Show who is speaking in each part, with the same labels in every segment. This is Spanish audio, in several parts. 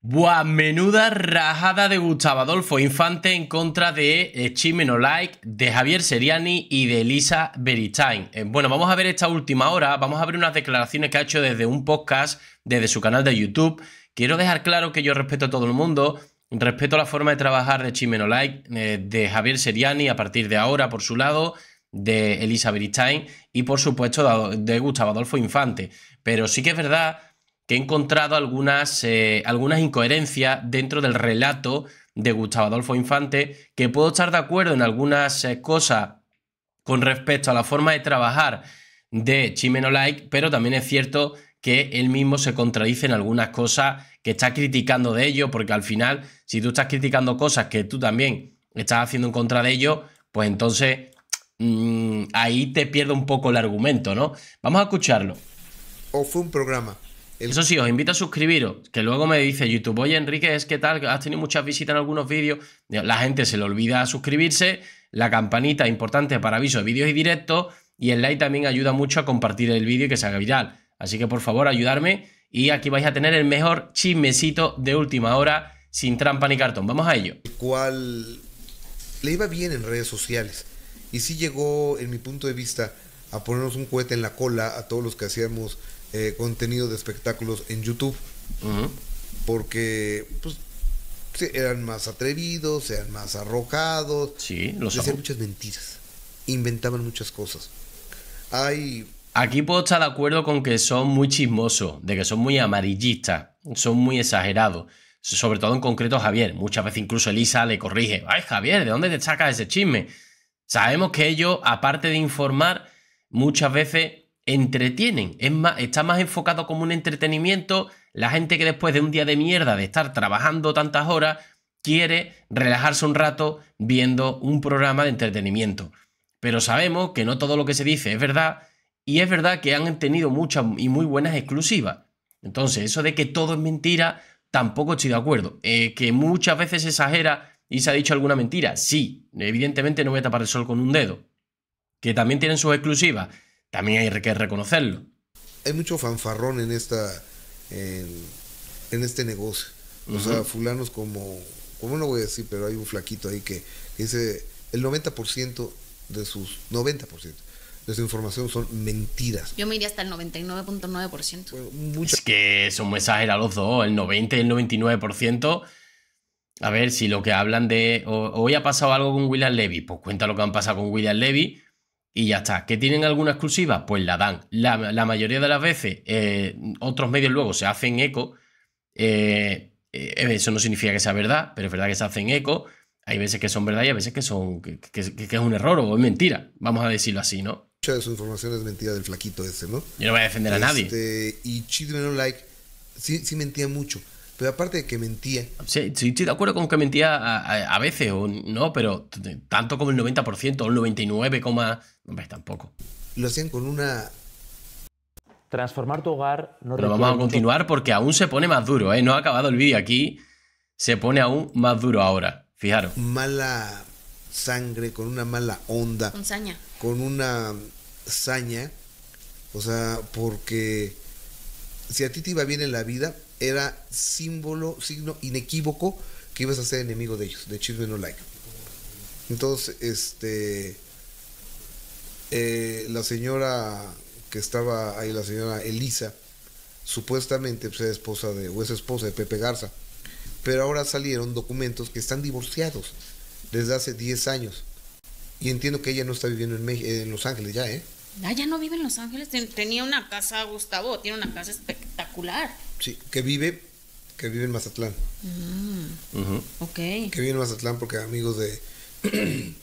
Speaker 1: Buah, menuda rajada de Gustavo Adolfo Infante en contra de eh, Chimeno Like, de Javier Seriani y de Elisa Beristain. Eh, bueno, vamos a ver esta última hora, vamos a ver unas declaraciones que ha hecho desde un podcast, desde su canal de YouTube. Quiero dejar claro que yo respeto a todo el mundo, respeto la forma de trabajar de Chimeno Like, eh, de Javier Seriani a partir de ahora por su lado, de Elisa Beristain y por supuesto de Gustavo Adolfo Infante. Pero sí que es verdad que he encontrado algunas, eh, algunas incoherencias dentro del relato de Gustavo Adolfo Infante, que puedo estar de acuerdo en algunas eh, cosas con respecto a la forma de trabajar de Chimeno Like, pero también es cierto que él mismo se contradice en algunas cosas que está criticando de ello, porque al final, si tú estás criticando cosas que tú también estás haciendo en contra de ello, pues entonces mm, ahí te pierdo un poco el argumento, ¿no? Vamos a escucharlo. O fue un programa eso sí, os invito a suscribiros, que luego me dice YouTube, oye Enrique, es que tal, has tenido muchas visitas en algunos vídeos, la gente se le olvida suscribirse, la campanita importante para aviso de vídeos y directos, y el like también ayuda mucho a compartir el vídeo y que se haga viral. Así que por favor, ayudarme y aquí vais a tener el mejor chismecito de última hora sin trampa ni cartón. Vamos a ello.
Speaker 2: El cual le iba bien en redes sociales y sí llegó, en mi punto de vista, a ponernos un cohete en la cola a todos los que hacíamos eh, contenido de espectáculos en YouTube. Porque pues, eran más atrevidos, eran más arrojados.
Speaker 1: Sí, Decían muchas
Speaker 2: mentiras. Inventaban muchas cosas.
Speaker 1: Hay. Aquí puedo estar de acuerdo con que son muy chismosos, de que son muy amarillistas, son muy exagerados. Sobre todo en concreto Javier. Muchas veces incluso Elisa le corrige. Ay, Javier, ¿de dónde te sacas ese chisme? Sabemos que ellos, aparte de informar, muchas veces entretienen, es más, está más enfocado como un entretenimiento. La gente que después de un día de mierda de estar trabajando tantas horas quiere relajarse un rato viendo un programa de entretenimiento. Pero sabemos que no todo lo que se dice es verdad y es verdad que han tenido muchas y muy buenas exclusivas. Entonces, eso de que todo es mentira, tampoco estoy de acuerdo. Eh, que muchas veces se exagera y se ha dicho alguna mentira, sí. Evidentemente no voy a tapar el sol con un dedo. Que también tienen sus exclusivas también hay que reconocerlo.
Speaker 2: Hay mucho fanfarrón en esta en, este negocio. O sea, fulanos como, como no voy a decir, pero hay un flaquito ahí que, dice el 90% de sus 90% de su información son mentiras.
Speaker 3: Yo me iría hasta el 99.9%.
Speaker 2: Es
Speaker 1: que son mensajes a los dos, el 90 y el 99%. A ver, si lo que hablan de. hoy ha pasado algo con William Levy, pues cuenta lo que han pasado con William Levy y ya está. ¿Que tienen alguna exclusiva? Pues la dan. La, mayoría de las veces eh, otros medios luego se hacen eco. Eh, eh, eso no significa que sea verdad, pero es verdad que se hacen eco. Hay veces que son verdad y hay veces que son que, es un error o es mentira. Vamos a decirlo así, ¿no? Mucha de su información
Speaker 2: es mentira del flaquito
Speaker 1: ese, ¿no? Yo no voy a defender a nadie.
Speaker 2: Este, y children No Like sí, sí mentía mucho. Pero aparte de que mentía.
Speaker 1: Sí, sí, estoy de acuerdo con que mentía a, veces, o no, pero tanto como el 90%, o el 99, hombre, tampoco. Lo hacían con una...
Speaker 2: Transformar tu hogar no Pero vamos a continuar
Speaker 1: porque aún se pone más duro, ¿eh? No ha acabado el vídeo aquí, se pone aún más duro ahora, fijaros. Mala sangre, con una mala onda. Con saña. Con una saña,
Speaker 2: o sea, porque si a ti te iba bien en la vida, era símbolo, signo inequívoco que ibas a ser enemigo de ellos, de chisme No Like. Entonces, este, eh, la señora que estaba ahí, la señora Elisa, supuestamente pues, esposa de, o esposa de Pepe Garza, pero ahora salieron documentos que están divorciados desde hace 10 años. Y entiendo que ella no está viviendo en, en Los Ángeles ya, ¿eh?
Speaker 3: Ah, ya no vive en Los Ángeles. Tenía una casa, Gustavo, tiene una casa espectacular.
Speaker 2: Sí, que vive, que vive en Mazatlán. Mm. Ok. Que vive en Mazatlán porque amigos de...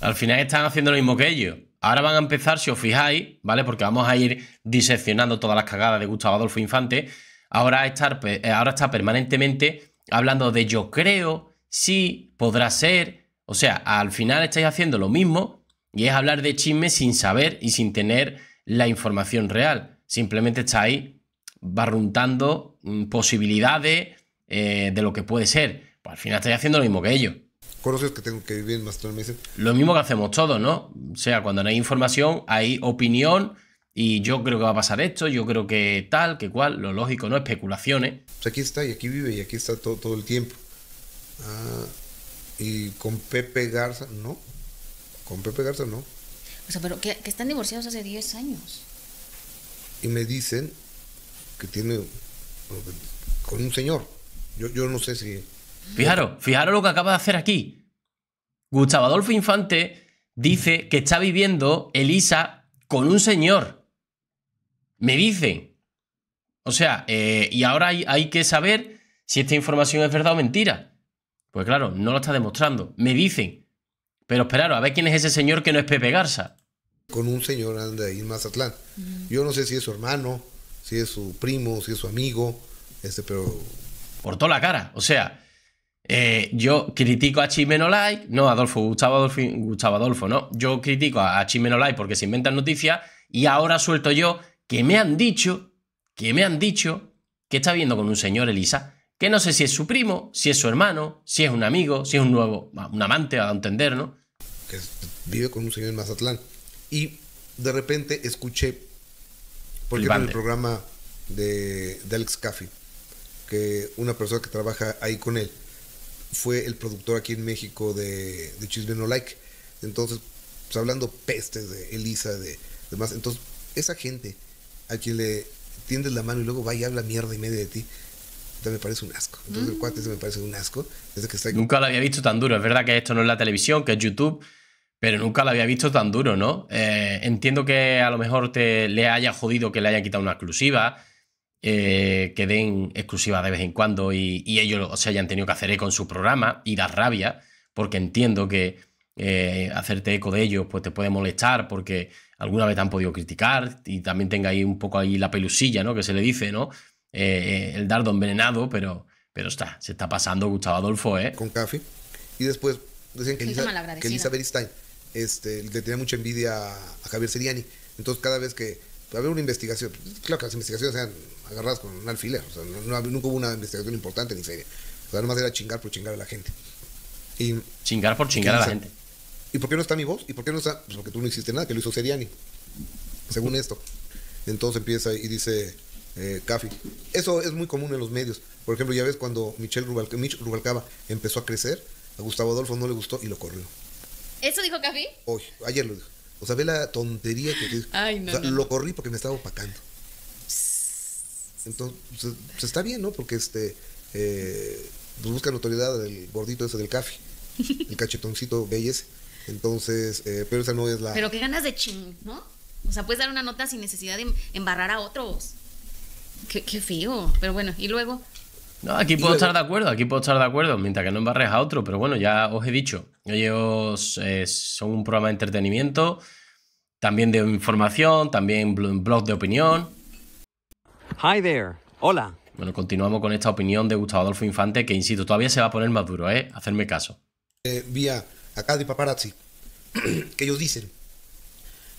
Speaker 1: Al final están haciendo lo mismo que ellos. Ahora van a empezar, si os fijáis, ¿vale? Porque vamos a ir diseccionando todas las cagadas de Gustavo Adolfo Infante. Ahora, eh, ahora está permanentemente hablando de yo creo, sí, podrá ser. O sea, al final estáis haciendo lo mismo y es hablar de chisme sin saber y sin tener la información real. Simplemente estáis barruntando mm, posibilidades eh, de lo que puede ser. Pues al final estoy haciendo lo mismo que ellos.
Speaker 2: Conoces que tengo que vivir más me
Speaker 1: Lo mismo que hacemos todos, ¿no? O sea, cuando no hay información, hay opinión y yo creo que va a pasar esto, yo creo que tal, que cual, lo lógico, ¿no? Especulaciones. Pues aquí está y aquí vive y aquí está todo, todo el tiempo. Ah, y con Pepe Garza,
Speaker 2: no. Con Pepe Garza, no. O
Speaker 3: sea, pero que, que están divorciados hace 10 años.
Speaker 2: Y me dicen que tiene con un señor.
Speaker 1: Yo, no sé si. Fijaros, fijaros lo que acaba de hacer aquí. Gustavo Adolfo Infante dice que está viviendo Elisa con un señor. Me dicen. O sea, eh, y ahora hay, hay que saber si esta información es verdad o mentira. Pues claro, no lo está demostrando. Me dicen. Pero esperaros, a ver quién es ese señor que no es Pepe Garza.
Speaker 2: Con un señor anda ahí en Mazatlán. Yo no sé si es su hermano, si es su primo, si es su amigo, este, pero...
Speaker 1: Cortó la cara, o sea, eh, yo critico a Chimenolai, no Adolfo, Gustavo Adolfo, Adolfo, no, yo critico a Chimenolai porque se inventan noticias y ahora suelto yo que me han dicho, que me han dicho que está viendo con un señor Elisa, que no sé si es su primo, si es su hermano, si es un amigo, si es un nuevo, un amante, a entender, ¿no? Que vive con un señor en Mazatlán. Y de repente escuché
Speaker 2: porque en el programa de, Alex Caffey, que una persona que trabaja ahí con él fue el productor aquí en México de, de Chisme No Like. Entonces, pues hablando pestes de Elisa, de demás. Entonces, esa gente a quien le tiendes la mano y luego va y habla mierda y medio de ti, me parece un asco. Entonces, el mm. cuate me parece un asco.
Speaker 1: que está Nunca lo había visto tan duro. Es verdad que esto no es la televisión, que es YouTube pero nunca la había visto tan duro, ¿no? Eh, entiendo que a lo mejor te, le haya jodido que le hayan quitado una exclusiva, eh, que den exclusiva de vez en cuando y, ellos se hayan tenido que hacer eco en su programa y dar rabia, porque entiendo que eh, hacerte eco de ellos pues te puede molestar porque alguna vez te han podido criticar y también tenga ahí un poco ahí la pelusilla, ¿no? Que se le dice, ¿no? el dardo envenenado, pero, pero está, se está pasando Gustavo Adolfo, ¿eh? Con café. Y después decían que Elisa,
Speaker 2: que Stein este, le tenía mucha envidia a, Javier Seriani. Entonces, cada vez que había una investigación, claro que las investigaciones sean agarradas con un alfiler, nunca hubo una investigación importante ni seria. O era chingar por chingar a la gente.
Speaker 1: Y, chingar por chingar a la gente.
Speaker 2: ¿Y por qué no está mi voz? ¿Y por qué no está? Pues porque tú no hiciste nada, que lo hizo Seriani. Según esto. Entonces empieza y dice eh, Eso es muy común en los medios. Por ejemplo, ya ves cuando Michelle Rubalcaba empezó a crecer, a Gustavo Adolfo no le gustó y lo corrió.
Speaker 3: ¿Eso dijo Café?
Speaker 2: Hoy, ayer lo dijo. O sea, ve la tontería que dijo. Ay, no, Lo corrí porque me estaba opacando. Entonces, está bien, ¿no? Porque este, eh, pues busca notoriedad el gordito ese del Café, el cachetoncito belleza. Entonces, eh, pero esa no es la... Pero
Speaker 3: qué ganas de ching, ¿no? O sea, puedes dar una nota sin necesidad de em-, embarrar a otros. Qué, qué feo, pero bueno, y luego...
Speaker 1: No, aquí puedo estar de acuerdo, aquí puedo estar de acuerdo, mientras que no embarres a otro, pero bueno, ya os he dicho, ellos eh, son un programa de entretenimiento, también de información, también blog de opinión. Hi there, hola. Bueno, continuamos con esta opinión de Gustavo Adolfo Infante, que insisto, todavía se va a poner más duro, ¿eh? Hacerme caso.
Speaker 2: Eh, vía acá de paparazzi, que ellos dicen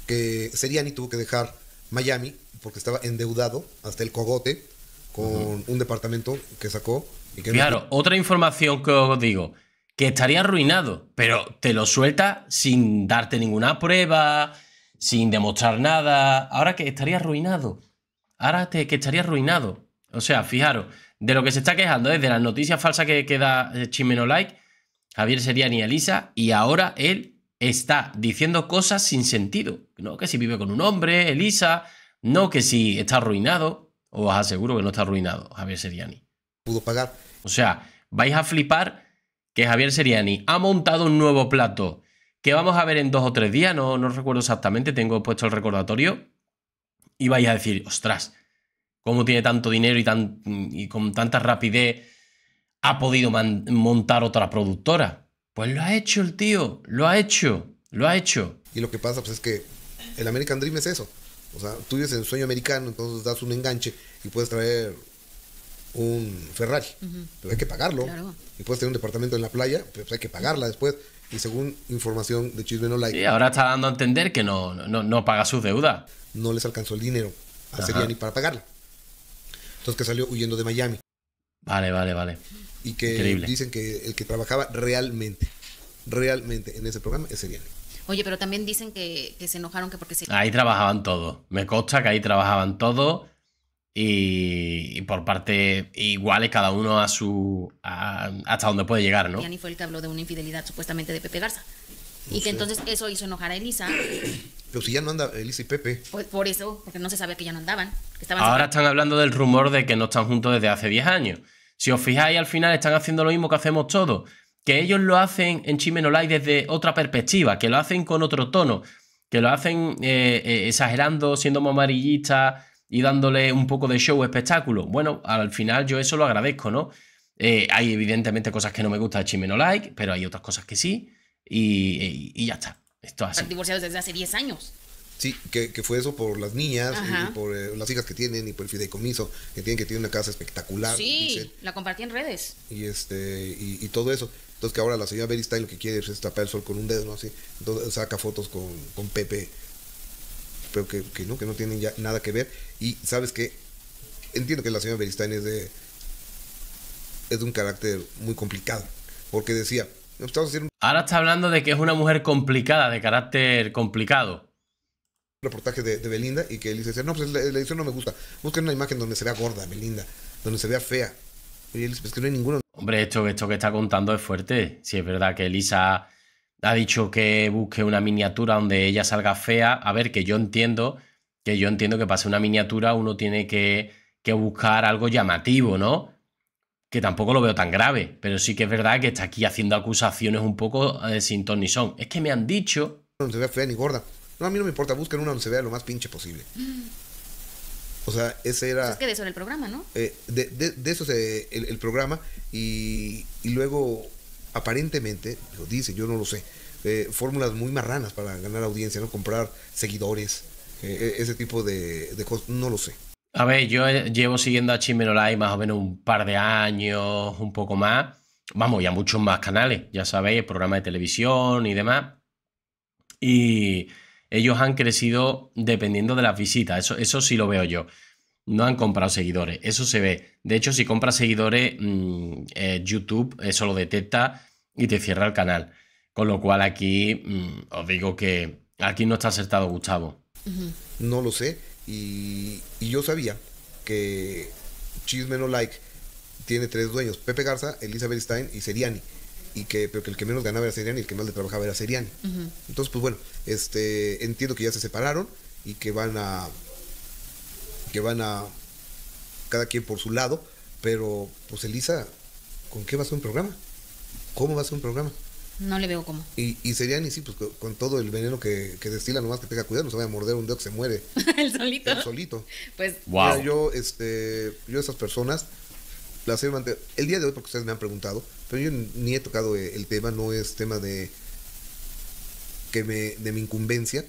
Speaker 2: que Seriani tuvo que dejar Miami porque estaba endeudado hasta el cogote con un departamento que sacó.
Speaker 1: Y que claro, otra información que os digo, que estaría arruinado, pero te lo suelta sin darte ninguna prueba, sin demostrar nada. Ahora que estaría arruinado. Ahora que estaría arruinado. O sea, fijaros, de lo que se está quejando es de las noticias falsas que, queda da eh, Chimeno Like, Javier sería y Elisa, y ahora él está diciendo cosas sin sentido. ¿no? Que si vive con un hombre, Elisa, no que si está arruinado. Os aseguro que no está arruinado Javier Seriani. Pudo pagar. O sea, vais a flipar que Javier Seriani ha montado un nuevo plato que vamos a ver en dos o tres días, no, no recuerdo exactamente, tengo puesto el recordatorio, y vais a decir, ostras, ¿cómo tiene tanto dinero y, con tanta rapidez ha podido montar otra productora? Pues lo ha hecho el tío, lo ha hecho, lo ha hecho. Y lo que pasa pues, es que el American Dream es eso. O sea, tú vives en
Speaker 2: sueño americano, entonces das un enganche y puedes traer un Ferrari, pero hay que pagarlo. Y puedes tener un departamento en la playa, pero pues hay que pagarla después. Y según información
Speaker 1: de Chisme No Like. Y ahora está dando a entender que no, no, paga su deuda. No les alcanzó el dinero a Seriani para pagarla. Entonces que salió huyendo de Miami. Vale, vale, vale. Y que
Speaker 2: dicen que el que trabajaba realmente, realmente en ese programa
Speaker 1: es Seriani.
Speaker 3: Oye, pero también dicen que, se enojaron que porque se... Ahí
Speaker 1: trabajaban todos. Me consta que ahí trabajaban todos y, por parte iguales cada uno a su... hasta donde puede llegar, ¿no? Yani
Speaker 3: fue el que habló de una infidelidad supuestamente de Pepe Garza. y que entonces eso hizo enojar a Elisa.
Speaker 1: Pero si ya no anda Elisa y Pepe.
Speaker 3: Pues por eso, porque no se sabe que ya no andaban. Ahora
Speaker 1: están hablando del rumor de que no están juntos desde hace 10 años. Si os fijáis, al final están haciendo lo mismo que hacemos todos que ellos lo hacen en Like desde otra perspectiva, que lo hacen con otro tono, que lo hacen eh, eh, exagerando, siendo más amarillista y dándole un poco de show espectáculo. Bueno, al final yo eso lo agradezco, ¿no? Eh, hay evidentemente cosas que no me gusta de Like, pero hay otras cosas que sí, y, ya está. Esto Están
Speaker 3: divorciados desde hace 10 años.
Speaker 1: Sí,
Speaker 2: que, fue eso
Speaker 1: por las niñas
Speaker 2: por las hijas que tienen y por el fideicomiso que tienen, que tener una casa espectacular. Sí,
Speaker 3: la compartí en redes.
Speaker 2: Y este y todo eso. Entonces que ahora la señora Beristain lo que quiere es tapar el sol con un dedo, ¿no? Así. Entonces saca fotos con, Pepe, pero que, que, no, que no tienen ya nada que ver. Y sabes que entiendo que la señora Beristain es de, es de un carácter muy complicado, porque decía, pues, estamos haciendo
Speaker 1: Ahora está hablando de que es una mujer complicada, de carácter complicado
Speaker 2: reportaje de, Belinda y que él dice, no, pues la, edición no me gusta. Busquen una imagen donde se vea gorda, Belinda,
Speaker 1: donde se vea fea. Y él dice, pues que no hay ninguna. Hombre, esto, esto que está contando es fuerte. Si es verdad que Elisa ha dicho que busque una miniatura donde ella salga fea. A ver, que yo entiendo, que yo entiendo que para hacer una miniatura uno tiene que, buscar algo llamativo, ¿no? Que tampoco lo veo tan grave, pero sí que es verdad que está aquí haciendo acusaciones un poco eh, sin ton ni son. Es que me han dicho. No se vea fea ni gorda. No, a mí no me importa, busquen una donde se
Speaker 2: vea lo más pinche posible. Mm. O sea, ese era... es que
Speaker 3: de eso era el programa, ¿no?
Speaker 2: Eh, de, eso es el, programa y, luego aparentemente, lo dice, yo no lo sé, eh, fórmulas muy marranas para ganar audiencia, ¿no? Comprar seguidores, eh, e, ese tipo de,
Speaker 1: cosas, no lo sé. A ver, yo llevo siguiendo a Live más o menos un par de años, un poco más. Vamos, ya muchos más canales, ya sabéis, programas de televisión y demás. Y ellos han crecido dependiendo de las visitas, eso, eso sí lo veo yo. No han comprado seguidores, eso se ve. De hecho, si compras seguidores, mm, eh, YouTube eso lo detecta y te cierra el canal. Con lo cual aquí mm, os digo que aquí no está acertado Gustavo.
Speaker 2: No lo sé. Y, yo sabía que Chismeno Like tiene tres dueños, Pepe Garza, Elizabeth Stein y Seriani que, pero que el que menos ganaba era Seriani y el que más le trabajaba era Seriani. Entonces, pues bueno, este, entiendo que ya se separaron y que van a, que van a, cada quien por su lado, pero pues Elisa, ¿con qué va a ser un programa? ¿Cómo va a ser un programa?
Speaker 3: No le veo cómo.
Speaker 2: Y, y sí, pues con todo el veneno que, que destila, nomás que tenga cuidado, no se vaya a morder un dedo que se muere.
Speaker 3: el solito. El solito.
Speaker 2: Pues, yo, este, yo esas personas, el día de hoy, porque ustedes me han preguntado, pero yo ni he tocado eh, el tema, no es tema de,
Speaker 1: que de mi incumbencia.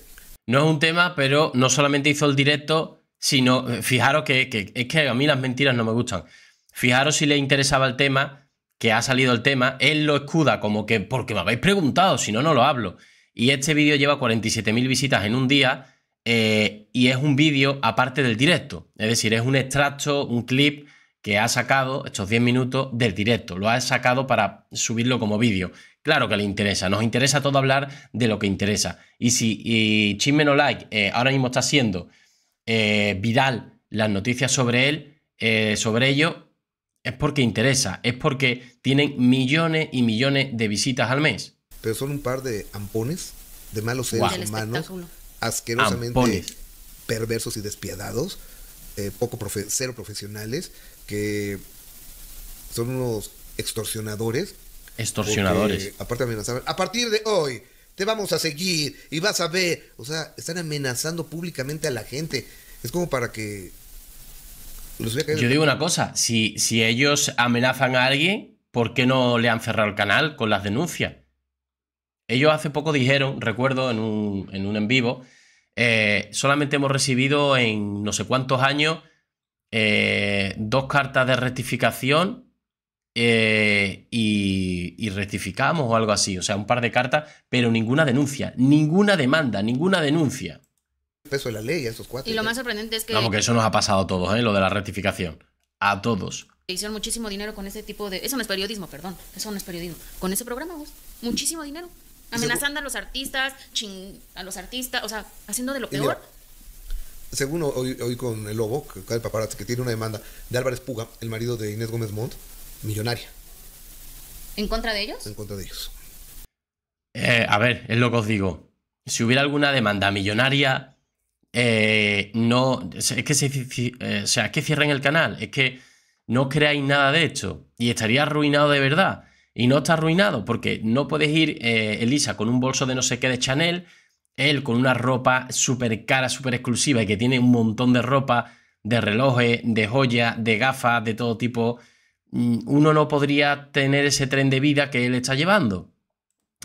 Speaker 1: No es un tema, pero no solamente hizo el directo, sino, eh, fijaros que, es que a mí las mentiras no me gustan. Fijaros si le interesaba el tema, que ha salido el tema, él lo escuda como que porque me habéis preguntado, si no, no lo hablo. Y este vídeo lleva 47.000 visitas en un día eh, y es un vídeo aparte del directo. Es decir, es un extracto, un clip que ha sacado estos 10 minutos del directo, lo ha sacado para subirlo como vídeo. Claro que le interesa, nos interesa todo hablar de lo que interesa. Y si y Chisme no like eh, ahora mismo está siendo eh, viral las noticias sobre él, eh, sobre ello, es porque interesa, es porque tienen millones y millones de visitas al mes.
Speaker 2: Pero son un par de ampones
Speaker 1: de malos seres humanos, asquerosamente
Speaker 2: perversos y despiadados, eh, poco cero profesionales, que son unos extorsionadores.
Speaker 1: Extorsionadores.
Speaker 2: aparte A partir de hoy te vamos a seguir y vas a ver. O sea, están amenazando públicamente a la gente. Es como para
Speaker 1: que. Yo digo una cosa: si, si ellos amenazan a alguien, ¿por qué no le han cerrado el canal con las denuncias? Ellos hace poco dijeron, recuerdo un en, un en vivo, eh, solamente hemos recibido en no sé cuántos años eh, dos cartas de rectificación eh, y, rectificamos o algo así, o sea, un par de cartas, pero ninguna denuncia, ninguna demanda, ninguna denuncia. Eso de la ley esos cuatro. Y lo
Speaker 3: más sorprendente es que. No, porque eso nos ha
Speaker 1: pasado a todos, ¿eh? lo de la rectificación. A todos.
Speaker 3: Hicieron muchísimo dinero con ese tipo de. Eso no es periodismo, perdón. Eso no es periodismo. Con ese programa, vos. Muchísimo dinero. Amenazando a los artistas, a los artistas, o sea, haciendo de lo peor.
Speaker 2: según hoy, con el Lobo, que tiene una demanda de Álvarez Puga, el marido de Inés Gómez Montt, millonaria.
Speaker 3: ¿En contra de ellos? En
Speaker 2: contra de ellos.
Speaker 1: Eh, a ver, es lo que os digo. Si hubiera alguna demanda millonaria, eh, no. Es que, eh, es que cierren el canal, es que no creáis nada de esto y estaría arruinado de verdad y no está arruinado, porque no puedes ir eh, Elisa con un bolso de no sé qué de Chanel, él con una ropa súper cara, súper exclusiva y que tiene un montón de ropa, de relojes, de joyas, de gafas, de todo tipo. Mm, uno no podría tener ese tren de vida que él está llevando.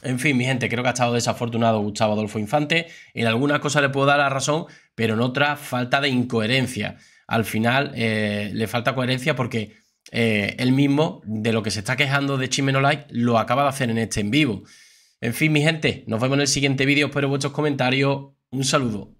Speaker 1: En fin, mi gente, creo que ha estado desafortunado Gustavo Adolfo Infante. En algunas cosas le puedo dar la razón, pero en otras falta de incoherencia. Al final eh, le falta coherencia porque eh, él mismo de lo que se está quejando de Chimeno Like lo acaba de hacer en este en vivo. En fin, mi gente, nos vemos en el siguiente vídeo, espero vuestros comentarios, un saludo.